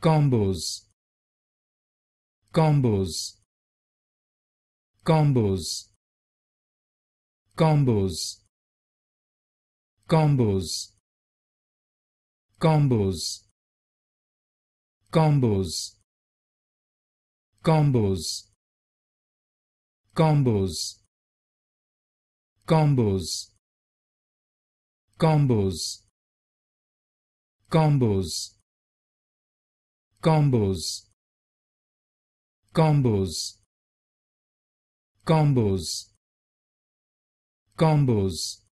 combos combos combos combos combos combos combos combos combos combos combos combos combos combos combos combos